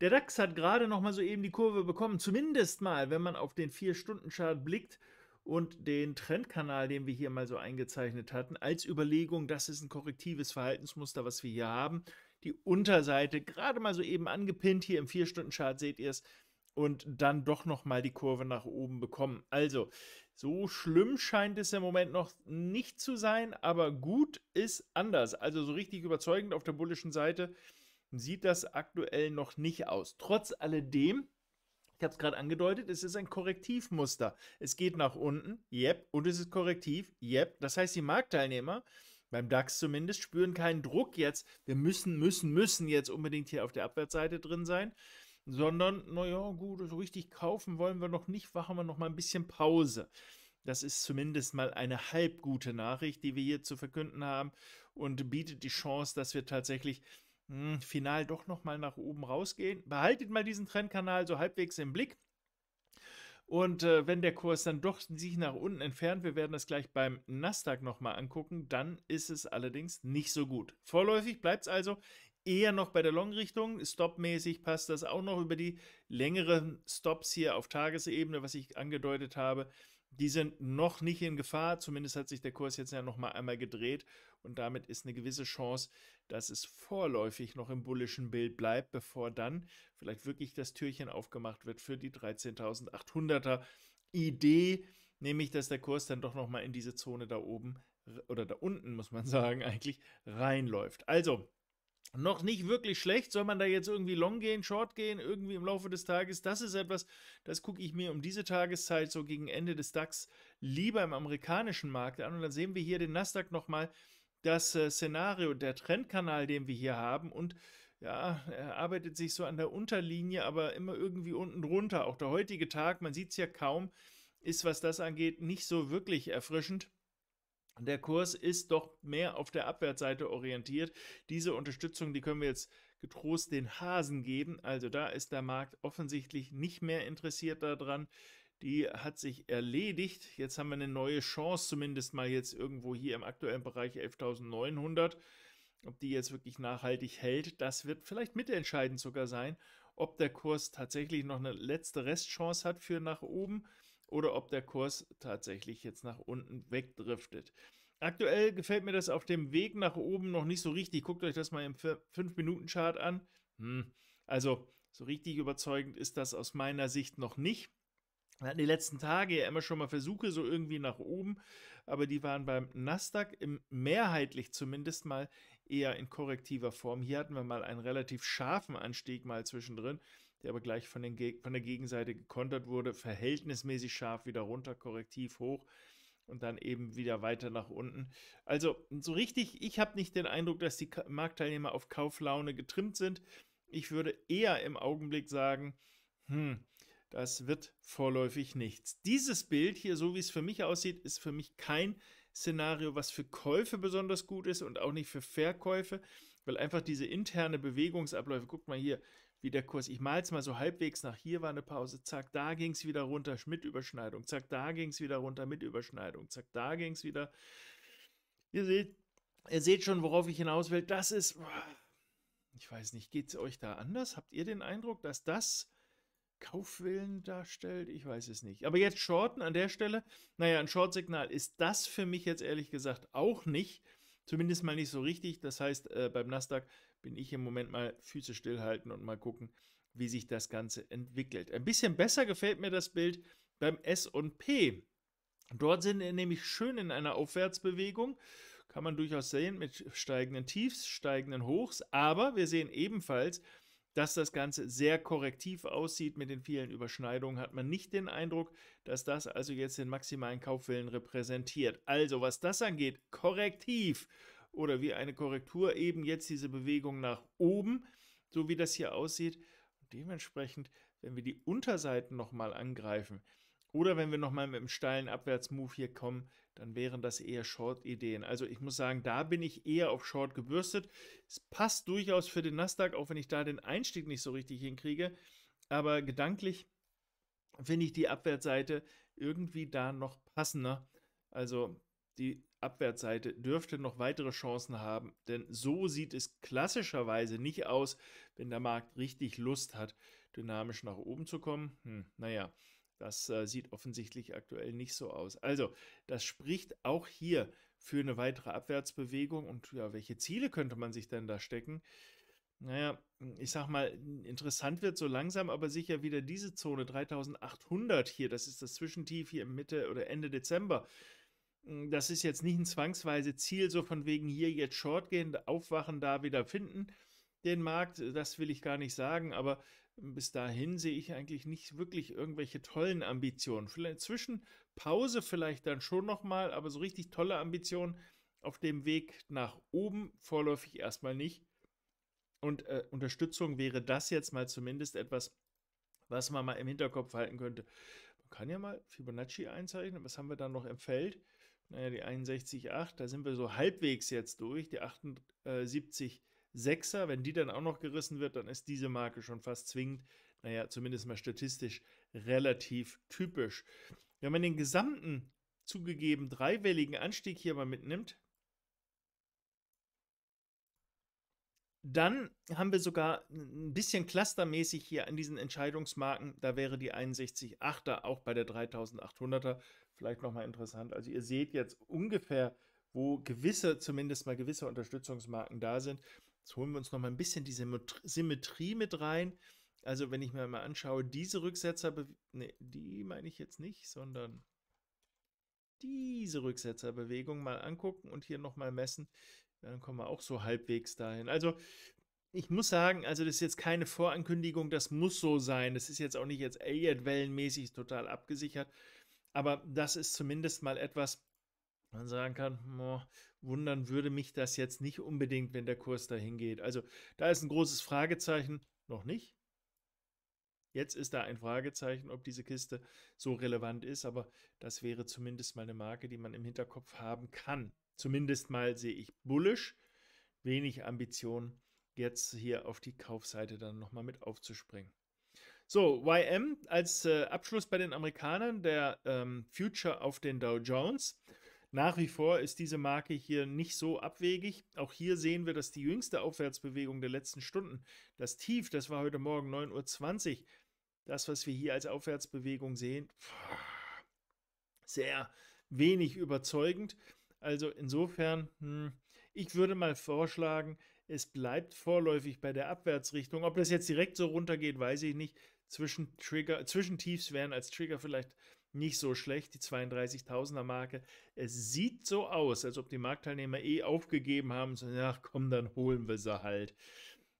Der DAX hat gerade noch mal so eben die Kurve bekommen, zumindest mal, wenn man auf den 4-Stunden-Chart blickt und den Trendkanal, den wir hier mal so eingezeichnet hatten, als Überlegung, das ist ein korrektives Verhaltensmuster, was wir hier haben. Die Unterseite gerade mal so eben angepinnt, hier im 4-Stunden-Chart seht ihr es, und dann doch nochmal die Kurve nach oben bekommen. Also, so schlimm scheint es im Moment noch nicht zu sein, aber gut ist anders. Also so richtig überzeugend auf der bullischen Seite sieht das aktuell noch nicht aus. Trotz alledem, ich habe es gerade angedeutet, es ist ein Korrektivmuster. Es geht nach unten, yep, und es ist korrektiv, yep. Das heißt, die Marktteilnehmer beim DAX zumindest, spüren keinen Druck jetzt. Wir müssen, müssen, müssen jetzt unbedingt hier auf der Abwärtsseite drin sein, sondern, naja, gut, so richtig kaufen wollen wir noch nicht, machen wir noch mal ein bisschen Pause. Das ist zumindest mal eine halb gute Nachricht, die wir hier zu verkünden haben und bietet die Chance, dass wir tatsächlich hm, final doch nochmal nach oben rausgehen. Behaltet mal diesen Trendkanal so halbwegs im Blick. Und äh, wenn der Kurs dann doch sich nach unten entfernt, wir werden das gleich beim Nasdaq nochmal angucken, dann ist es allerdings nicht so gut. Vorläufig bleibt es also eher noch bei der Long-Richtung. Stop-mäßig passt das auch noch über die längeren Stops hier auf Tagesebene, was ich angedeutet habe die sind noch nicht in Gefahr. Zumindest hat sich der Kurs jetzt ja noch mal einmal gedreht und damit ist eine gewisse Chance, dass es vorläufig noch im bullischen Bild bleibt, bevor dann vielleicht wirklich das Türchen aufgemacht wird für die 13.800er Idee, nämlich dass der Kurs dann doch noch mal in diese Zone da oben oder da unten, muss man sagen, eigentlich reinläuft. Also, noch nicht wirklich schlecht. Soll man da jetzt irgendwie long gehen, short gehen, irgendwie im Laufe des Tages? Das ist etwas, das gucke ich mir um diese Tageszeit so gegen Ende des DAX lieber im amerikanischen Markt an. Und dann sehen wir hier den Nasdaq nochmal das äh, Szenario, der Trendkanal, den wir hier haben und ja, er arbeitet sich so an der Unterlinie, aber immer irgendwie unten drunter. Auch der heutige Tag, man sieht es ja kaum, ist, was das angeht, nicht so wirklich erfrischend. Der Kurs ist doch mehr auf der Abwärtsseite orientiert. Diese Unterstützung, die können wir jetzt getrost den Hasen geben. Also da ist der Markt offensichtlich nicht mehr interessiert daran. Die hat sich erledigt. Jetzt haben wir eine neue Chance, zumindest mal jetzt irgendwo hier im aktuellen Bereich 11.900. Ob die jetzt wirklich nachhaltig hält, das wird vielleicht mitentscheidend sogar sein, ob der Kurs tatsächlich noch eine letzte Restchance hat für nach oben oder ob der Kurs tatsächlich jetzt nach unten wegdriftet. Aktuell gefällt mir das auf dem Weg nach oben noch nicht so richtig. Guckt euch das mal im 5-Minuten-Chart an. Hm. Also so richtig überzeugend ist das aus meiner Sicht noch nicht. Wir hatten die letzten Tage ja immer schon mal Versuche so irgendwie nach oben, aber die waren beim Nasdaq im mehrheitlich zumindest mal eher in korrektiver Form. Hier hatten wir mal einen relativ scharfen Anstieg mal zwischendrin der aber gleich von, von, der Gegenseite gekontert wurde, verhältnismäßig scharf wieder runter, korrektiv hoch und dann eben wieder weiter nach unten. Also so richtig, ich habe nicht den Eindruck, dass die Marktteilnehmer auf Kauflaune getrimmt sind. Ich würde eher im Augenblick sagen, hm, das wird vorläufig nichts. Dieses Bild hier, so wie es für mich aussieht, ist für mich kein Szenario, was für Käufe besonders gut ist und auch nicht für Verkäufe, weil einfach diese interne Bewegungsabläufe, guckt mal hier, wie der Kurs, ich mal es mal so halbwegs nach hier war eine Pause, zack, da ging es wieder runter mit Überschneidung, zack, da ging es wieder runter mit Überschneidung, zack, da ging es wieder. Ihr seht, ihr seht schon, worauf ich hinaus will. Das ist, ich weiß nicht, geht es euch da anders? Habt ihr den Eindruck, dass das Kaufwillen darstellt? Ich weiß es nicht. Aber jetzt Shorten an der Stelle, naja, ein Short-Signal ist das für mich jetzt ehrlich gesagt auch nicht. Zumindest mal nicht so richtig. Das heißt, äh, beim Nasdaq bin ich im Moment mal Füße stillhalten und mal gucken, wie sich das Ganze entwickelt. Ein bisschen besser gefällt mir das Bild beim SP. Dort sind wir nämlich schön in einer Aufwärtsbewegung, kann man durchaus sehen, mit steigenden Tiefs, steigenden Hochs, aber wir sehen ebenfalls, dass das Ganze sehr korrektiv aussieht mit den vielen Überschneidungen, hat man nicht den Eindruck, dass das also jetzt den maximalen Kaufwillen repräsentiert. Also was das angeht, korrektiv oder wie eine Korrektur eben jetzt diese Bewegung nach oben, so wie das hier aussieht. Und dementsprechend, wenn wir die Unterseiten nochmal angreifen oder wenn wir nochmal mit einem steilen Abwärtsmove hier kommen, dann wären das eher Short-Ideen. Also ich muss sagen, da bin ich eher auf Short gebürstet. Es passt durchaus für den Nasdaq, auch wenn ich da den Einstieg nicht so richtig hinkriege. Aber gedanklich finde ich die Abwärtsseite irgendwie da noch passender. Also die Abwärtsseite dürfte noch weitere Chancen haben, denn so sieht es klassischerweise nicht aus, wenn der Markt richtig Lust hat, dynamisch nach oben zu kommen. Hm, naja, das äh, sieht offensichtlich aktuell nicht so aus. Also, das spricht auch hier für eine weitere Abwärtsbewegung und ja, welche Ziele könnte man sich denn da stecken? Naja, ich sag mal, interessant wird so langsam aber sicher wieder diese Zone 3800 hier. Das ist das Zwischentief hier im Mitte oder Ende Dezember das ist jetzt nicht ein zwangsweise Ziel, so von wegen hier jetzt short gehen, aufwachen, da wieder finden den Markt, das will ich gar nicht sagen, aber bis dahin sehe ich eigentlich nicht wirklich irgendwelche tollen Ambitionen. Vielleicht zwischen Pause vielleicht dann schon nochmal, aber so richtig tolle Ambitionen auf dem Weg nach oben vorläufig erstmal nicht. Und äh, Unterstützung wäre das jetzt mal zumindest etwas, was man mal im Hinterkopf halten könnte. Man kann ja mal Fibonacci einzeichnen. Was haben wir da noch im Feld? naja, die 61,8, da sind wir so halbwegs jetzt durch, die 78,6er, wenn die dann auch noch gerissen wird, dann ist diese Marke schon fast zwingend, naja, zumindest mal statistisch relativ typisch. Wenn man den gesamten zugegeben dreiwelligen Anstieg hier mal mitnimmt, Dann haben wir sogar ein bisschen clustermäßig hier an diesen Entscheidungsmarken. Da wäre die 61,8er auch bei der 3800er vielleicht nochmal interessant. Also ihr seht jetzt ungefähr, wo gewisse, zumindest mal gewisse Unterstützungsmarken da sind. Jetzt holen wir uns nochmal ein bisschen die Symmetrie mit rein. Also wenn ich mir mal anschaue, diese Rücksetzer, nee, die meine ich jetzt nicht, sondern diese Rücksetzerbewegung mal angucken und hier nochmal messen, dann kommen wir auch so halbwegs dahin. Also ich muss sagen, also das ist jetzt keine Vorankündigung, das muss so sein. Das ist jetzt auch nicht jetzt Elliott-Wellenmäßig total abgesichert, aber das ist zumindest mal etwas, man sagen kann, oh, wundern würde mich das jetzt nicht unbedingt, wenn der Kurs dahin geht. Also da ist ein großes Fragezeichen, noch nicht. Jetzt ist da ein Fragezeichen, ob diese Kiste so relevant ist, aber das wäre zumindest mal eine Marke, die man im Hinterkopf haben kann. Zumindest mal sehe ich bullisch, wenig Ambition, jetzt hier auf die Kaufseite dann nochmal mit aufzuspringen. So, YM als äh, Abschluss bei den Amerikanern, der ähm, Future auf den Dow Jones. Nach wie vor ist diese Marke hier nicht so abwegig. Auch hier sehen wir, dass die jüngste Aufwärtsbewegung der letzten Stunden, das Tief, das war heute Morgen 9.20 Uhr, das, was wir hier als Aufwärtsbewegung sehen, sehr wenig überzeugend. Also insofern, hm, ich würde mal vorschlagen, es bleibt vorläufig bei der Abwärtsrichtung. Ob das jetzt direkt so runtergeht, weiß ich nicht. Zwischen, Trigger, zwischen Tiefs wären als Trigger vielleicht nicht so schlecht, die 32.000er Marke. Es sieht so aus, als ob die Marktteilnehmer eh aufgegeben haben, so, ach komm, dann holen wir sie halt.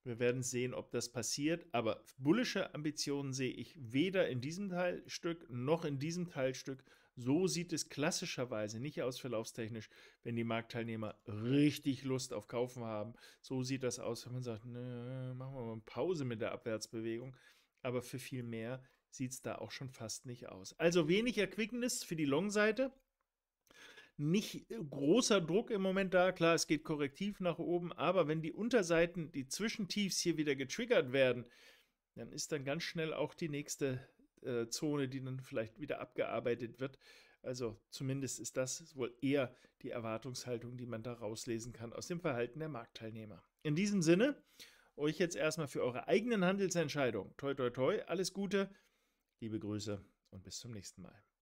Wir werden sehen, ob das passiert, aber bullische Ambitionen sehe ich weder in diesem Teilstück noch in diesem Teilstück, so sieht es klassischerweise nicht aus verlaufstechnisch, wenn die Marktteilnehmer richtig Lust auf Kaufen haben. So sieht das aus, wenn man sagt, nö, machen wir mal eine Pause mit der Abwärtsbewegung. Aber für viel mehr sieht es da auch schon fast nicht aus. Also wenig Erquickendes für die Long-Seite. Nicht äh, großer Druck im Moment da. Klar, es geht korrektiv nach oben, aber wenn die Unterseiten, die Zwischentiefs hier wieder getriggert werden, dann ist dann ganz schnell auch die nächste äh, Zone, die dann vielleicht wieder abgearbeitet wird. Also zumindest ist das wohl eher die Erwartungshaltung, die man da rauslesen kann aus dem Verhalten der Marktteilnehmer. In diesem Sinne, euch jetzt erstmal für eure eigenen Handelsentscheidungen. Toi, toi, toi, alles Gute, liebe Grüße und bis zum nächsten Mal.